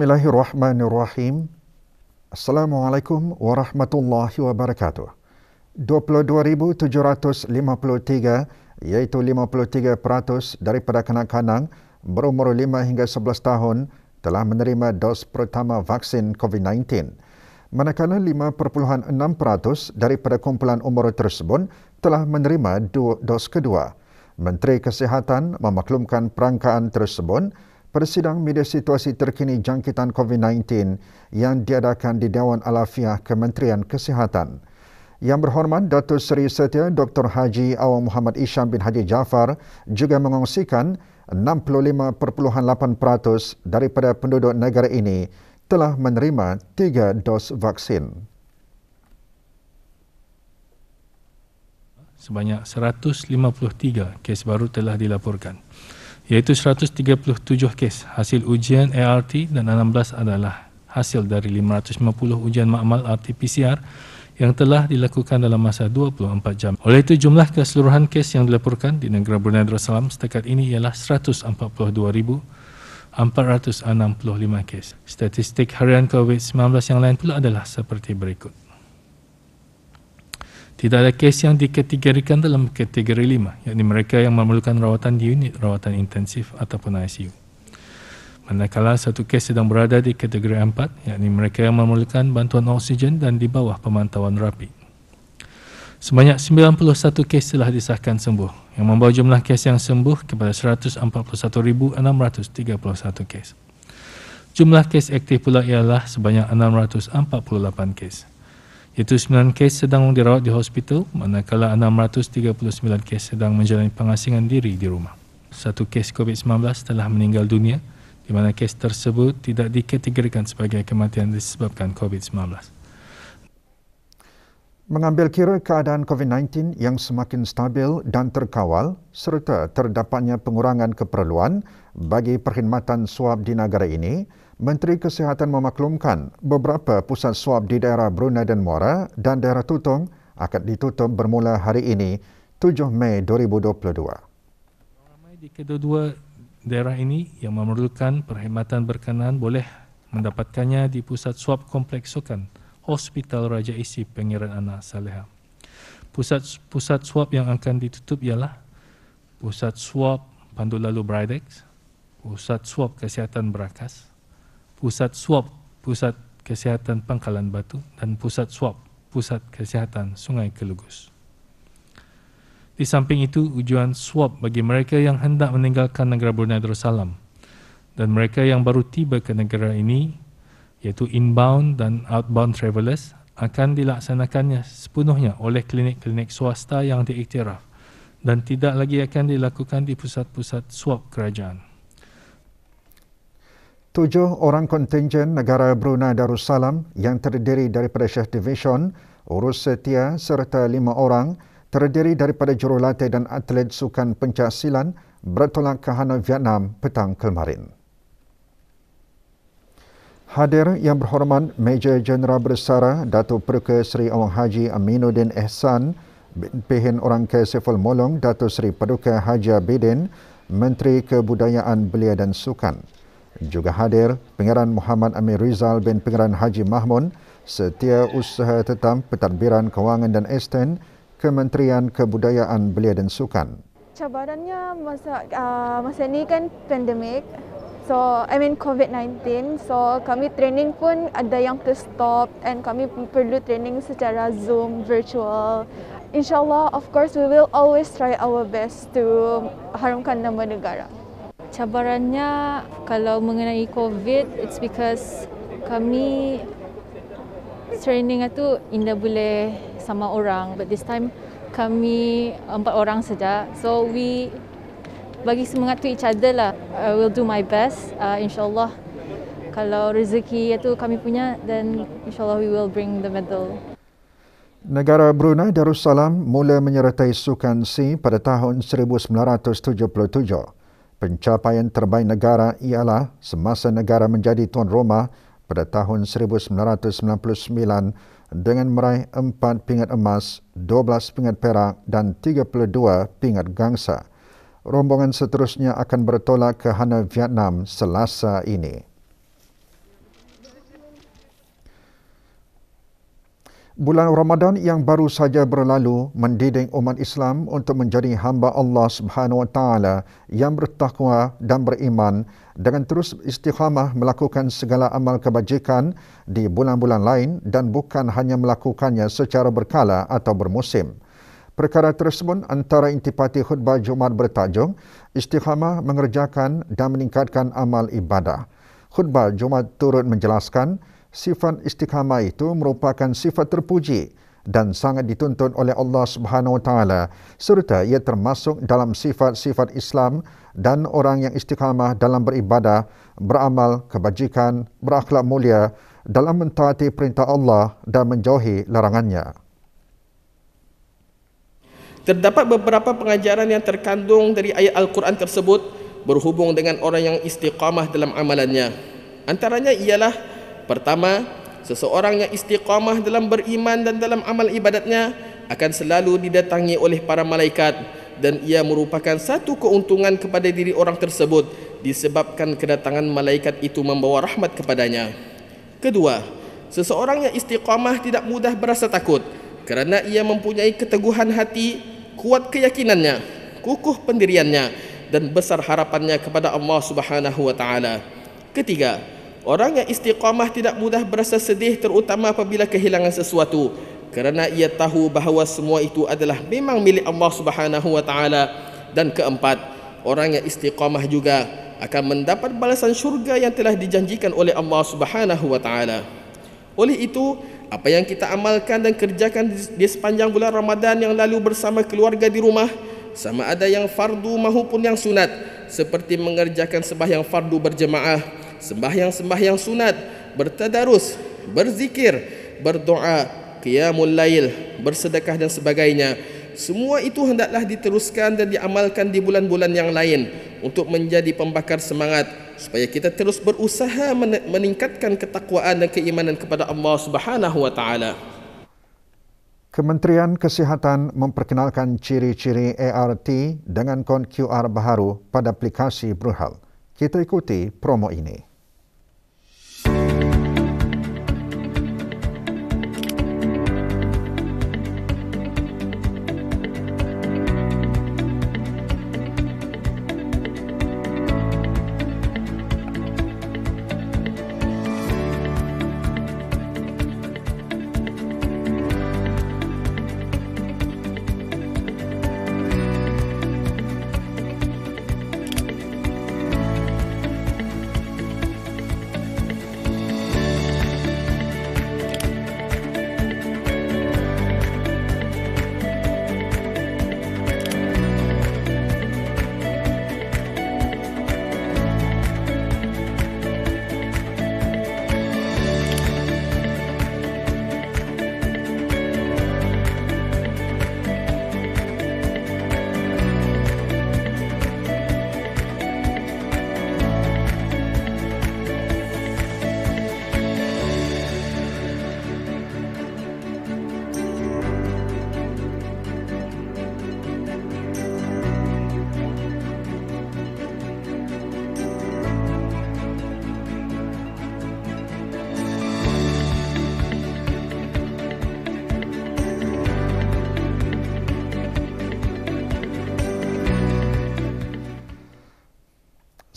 Bismillahirrahmanirrahim. Assalamualaikum warahmatullahi wabarakatuh. 22753 iaitu 53% daripada kanak-kanak berumur 5 hingga 11 tahun telah menerima dos pertama vaksin COVID-19. Manakala 5.6% daripada kumpulan umur tersebut telah menerima dos kedua. Menteri Kesihatan memaklumkan perangkaan tersebut Persidang media situasi terkini jangkitan COVID-19 yang diadakan di Dewan Alafiah Kementerian Kesihatan. Yang berhormat Datuk Seri Setia Dr. Haji Awang Muhammad Isham bin Haji Jafar juga mengongsikan 65.8% daripada penduduk negara ini telah menerima tiga dos vaksin. Sebanyak 153 kes baru telah dilaporkan iaitu 137 kes hasil ujian ART dan 16 adalah hasil dari 550 ujian makmal RT-PCR yang telah dilakukan dalam masa 24 jam. Oleh itu, jumlah keseluruhan kes yang dilaporkan di negara Brunei Darussalam setakat ini ialah 142,465 kes. Statistik harian COVID-19 yang lain pula adalah seperti berikut. Tidak ada kes yang dikategorikan dalam kategori lima, iaitu mereka yang memerlukan rawatan di unit rawatan intensif ataupun ICU. Manakala satu kes sedang berada di kategori empat, iaitu mereka yang memerlukan bantuan oksigen dan di bawah pemantauan rapi. Sebanyak 91 kes telah disahkan sembuh, yang membawa jumlah kes yang sembuh kepada 141,631 kes. Jumlah kes aktif pula ialah sebanyak 648 kes iaitu 9 kes sedang dirawat di hospital manakala 639 kes sedang menjalani pengasingan diri di rumah. Satu kes COVID-19 telah meninggal dunia di mana kes tersebut tidak dikategorikan sebagai kematian disebabkan COVID-19. Mengambil kira keadaan COVID-19 yang semakin stabil dan terkawal serta terdapatnya pengurangan keperluan bagi perkhidmatan suap di negara ini, Menteri Kesihatan memaklumkan beberapa pusat swab di daerah Brunei dan Muara dan daerah Tutong akan ditutup bermula hari ini 7 Mei 2022. Ramai di kedua-dua daerah ini yang memerlukan perkhidmatan berkenaan boleh mendapatkannya di pusat swab kompleks Sokan Hospital Raja Isi Pengiran Anak Saleha. Pusat pusat swab yang akan ditutup ialah pusat swab Pandu Lalu Bridex, pusat swab kesihatan Berakas, pusat swab pusat kesihatan Pangkalan Batu dan pusat swab pusat kesihatan Sungai Kelugus. Di samping itu, ujian swab bagi mereka yang hendak meninggalkan negara Brunei Darussalam dan mereka yang baru tiba ke negara ini iaitu inbound dan outbound travellers akan dilaksanakannya sepenuhnya oleh klinik-klinik swasta yang diiktiraf dan tidak lagi akan dilakukan di pusat-pusat swab kerajaan. Tujuh orang kontingen negara Brunei Darussalam yang terdiri daripada Syah Division, Urus Setia serta lima orang terdiri daripada jurulatih dan atlet sukan pencaksilan bertolak ke Hanoi, Vietnam petang kemarin. Hadir yang berhormat Major Jeneral Bersara Datuk Perka Seri Awang Haji Aminuddin Ehsan Pihin Orang Kesefal Molong Datuk Seri Paduka Haji Abidin Menteri Kebudayaan Belia dan Sukan. Juga hadir Pengiran Muhammad Amir Rizal bin Pengiran Haji Mahmun, Setia Usaha Tetam Pertadbiran Kewangan dan Esten, Kementerian Kebudayaan Belia dan Sukan. Cabarannya masa uh, masa ni kan pandemik, so I mean COVID-19, so kami training pun ada yang terstop and kami perlu training secara Zoom virtual. Insyaallah, of course, we will always try our best to harumkan nama negara. Cabarannya kalau mengenai COVID, it's because kami training itu indah boleh sama orang. But this time kami empat orang saja. So we bagi semangat to each other lah. I uh, will do my best, uh, insyaAllah. Kalau rezeki itu kami punya, then insyaAllah we will bring the medal. Negara Brunei Darussalam mula menyertai sukan C pada tahun 1977. Pencapaian terbaik negara ialah semasa negara menjadi tuan rumah pada tahun 1999 dengan meraih 4 pingat emas, 12 pingat perak dan 32 pingat gangsa. Rombongan seterusnya akan bertolak ke Hanoi, Vietnam selasa ini. Bulan Ramadan yang baru saja berlalu mendidik umat Islam untuk menjadi hamba Allah Subhanahu Wa Taala yang bertakwa dan beriman dengan terus istiqamah melakukan segala amal kebajikan di bulan-bulan lain dan bukan hanya melakukannya secara berkala atau bermusim. Perkara tersebut antara intipati khutbah Jumaat bertajung, istiqamah mengerjakan dan meningkatkan amal ibadah. Khutbah Jumaat turut menjelaskan sifat istiqamah itu merupakan sifat terpuji dan sangat dituntut oleh Allah Subhanahu wa taala serta ia termasuk dalam sifat-sifat Islam dan orang yang istiqamah dalam beribadah, beramal kebajikan, berakhlak mulia dalam mentaati perintah Allah dan menjauhi larangannya. Terdapat beberapa pengajaran yang terkandung dari ayat Al-Quran tersebut berhubung dengan orang yang istiqamah dalam amalannya. Antaranya ialah pertama, seseorang yang istiqamah dalam beriman dan dalam amal ibadatnya akan selalu didatangi oleh para malaikat dan ia merupakan satu keuntungan kepada diri orang tersebut disebabkan kedatangan malaikat itu membawa rahmat kepadanya. Kedua, seseorang yang istiqamah tidak mudah berasa takut kerana ia mempunyai keteguhan hati, kuat keyakinannya, kukuh pendiriannya dan besar harapannya kepada Allah Subhanahu wa taala. Ketiga, Orang yang istiqamah tidak mudah berasa sedih terutama apabila kehilangan sesuatu kerana ia tahu bahawa semua itu adalah memang milik Allah Subhanahu wa taala. Dan keempat, orang yang istiqamah juga akan mendapat balasan syurga yang telah dijanjikan oleh Allah Subhanahu wa taala. Oleh itu, apa yang kita amalkan dan kerjakan di sepanjang bulan Ramadan yang lalu bersama keluarga di rumah, sama ada yang fardu maupun yang sunat, seperti mengerjakan sembahyang fardu berjemaah, sembahyang-sembahyang sunat, bertadarus, berzikir, berdoa, qiyamul lail, bersedekah dan sebagainya. Semua itu hendaklah diteruskan dan diamalkan di bulan-bulan yang lain untuk menjadi pembakar semangat supaya kita terus berusaha meningkatkan ketakwaan dan keimanan kepada Allah Subhanahu wa taala. Kementerian Kesihatan memperkenalkan ciri-ciri ART dengan kon QR baharu pada aplikasi Bruhal. Kita ikuti promo ini.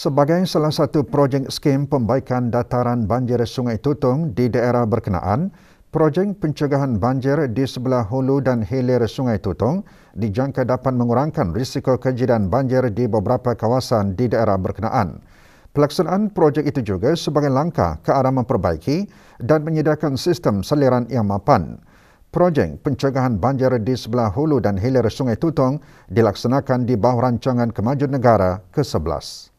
Sebagai salah satu projek skim pembaikan dataran banjir Sungai Tutung di daerah berkenaan, projek pencegahan banjir di sebelah hulu dan hilir Sungai Tutung dijangka dapat mengurangkan risiko kejadian banjir di beberapa kawasan di daerah berkenaan. Pelaksanaan projek itu juga sebagai langkah ke arah memperbaiki dan menyediakan sistem saliran yang mapan. Projek pencegahan banjir di sebelah hulu dan hilir Sungai Tutung dilaksanakan di bawah rancangan kemajuan negara ke-11.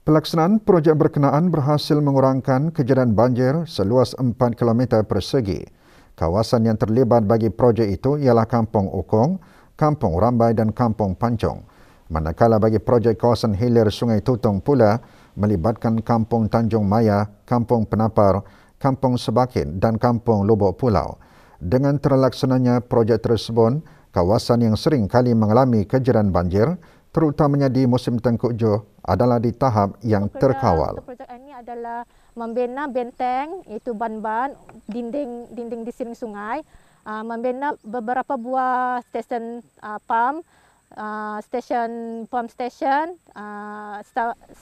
Pelaksanaan projek berkenaan berhasil mengurangkan kejadian banjir seluas 4 km persegi. Kawasan yang terlibat bagi projek itu ialah Kampung Ukong, Kampung Rambai dan Kampung Pancong. Manakala bagi projek kawasan hilir Sungai Tutong pula melibatkan Kampung Tanjung Maya, Kampung Penapar, Kampung Sebakin dan Kampung Lubuk Pulau. Dengan terlaksananya projek tersebut, kawasan yang sering kali mengalami kejadian banjir terutamanya di musim Tengkuk Jo adalah di tahap yang terkawal. Projek ini adalah membina benteng iaitu ban-ban dinding-dinding di sini sungai, ah, membina beberapa buah stesen uh, ah, pam, uh, stesen pam station, uh,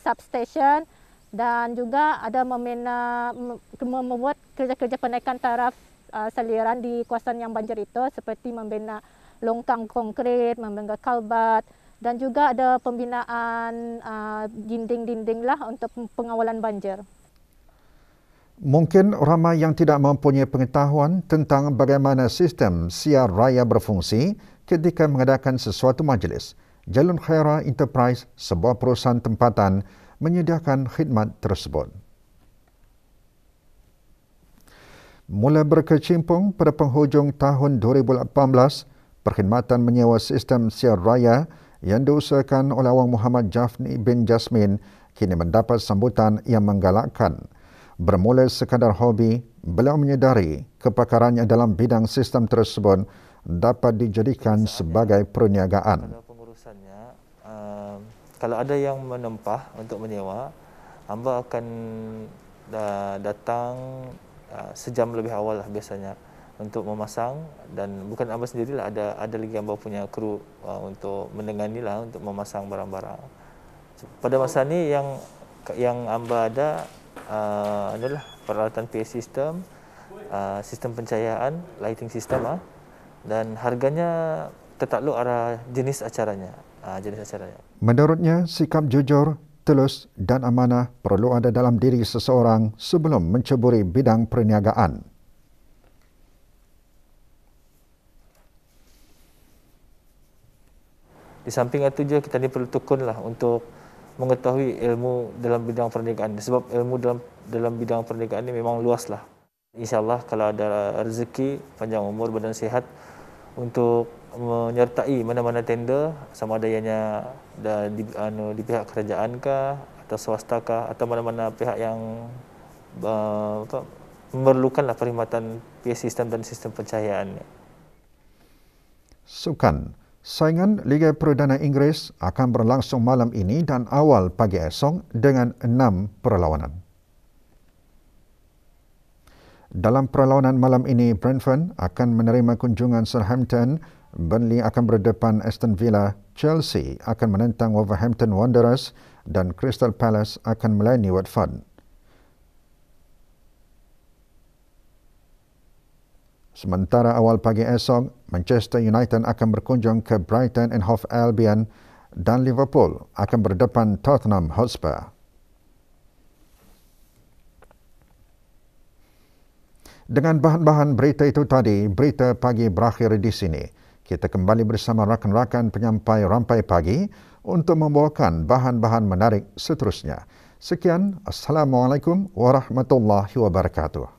substation dan juga ada membina membuat kerja-kerja penaikan taraf uh, saliran di kawasan yang banjir itu seperti membina longkang konkrit, membina kalbat, dan juga ada pembinaan uh, dinding-dinding lah untuk pengawalan banjir. Mungkin ramai yang tidak mempunyai pengetahuan tentang bagaimana sistem siar raya berfungsi ketika mengadakan sesuatu majlis. Jalun Khaira Enterprise, sebuah perusahaan tempatan, menyediakan khidmat tersebut. Mula berkecimpung pada penghujung tahun 2018, perkhidmatan menyewa sistem siar raya yang diusahakan oleh Awang Muhammad Jafni bin Jasmin kini mendapat sambutan yang menggalakkan. Bermula sekadar hobi, beliau menyedari kepakarannya dalam bidang sistem tersebut dapat dijadikan sebagai perniagaan. Um, kalau ada yang menempah untuk menyewa, hamba akan uh, datang uh, sejam lebih awal lah biasanya untuk memasang dan bukan abah sendirilah ada ada lagi abah punya kru uh, untuk menenganilah untuk memasang barang-barang. Pada masa ni yang yang abah ada uh, adalah peralatan PA system, uh, sistem pencahayaan, lighting system ah uh, dan harganya tetap lu arah jenis acaranya. Uh, jenis acaranya. Menurutnya sikap jujur, telus dan amanah perlu ada dalam diri seseorang sebelum menceburi bidang perniagaan. Di samping itu juga kita ni perlu tekun lah untuk mengetahui ilmu dalam bidang perniagaan. Sebab ilmu dalam dalam bidang perniagaan ini memang luas lah. InsyaAllah kalau ada rezeki, panjang umur, badan sehat untuk menyertai mana-mana tender sama ada ianya di, anu, di pihak kerajaan kah atau swasta kah atau mana-mana pihak yang uh, apa, memerlukan lah perkhidmatan PA sistem dan sistem pencahayaan. Sukan. Saingan Liga Perdana Inggeris akan berlangsung malam ini dan awal pagi esok dengan enam perlawanan. Dalam perlawanan malam ini, Brentford akan menerima kunjungan Southampton, Burnley akan berdepan Aston Villa, Chelsea akan menentang Wolverhampton Wanderers dan Crystal Palace akan melayani Watford. Sementara awal pagi esok, Manchester United akan berkunjung ke Brighton and Hove Albion dan Liverpool akan berdepan Tottenham Hotspur. Dengan bahan-bahan berita itu tadi, berita pagi berakhir di sini. Kita kembali bersama rakan-rakan penyampai rampai pagi untuk membawakan bahan-bahan menarik seterusnya. Sekian, Assalamualaikum Warahmatullahi Wabarakatuh.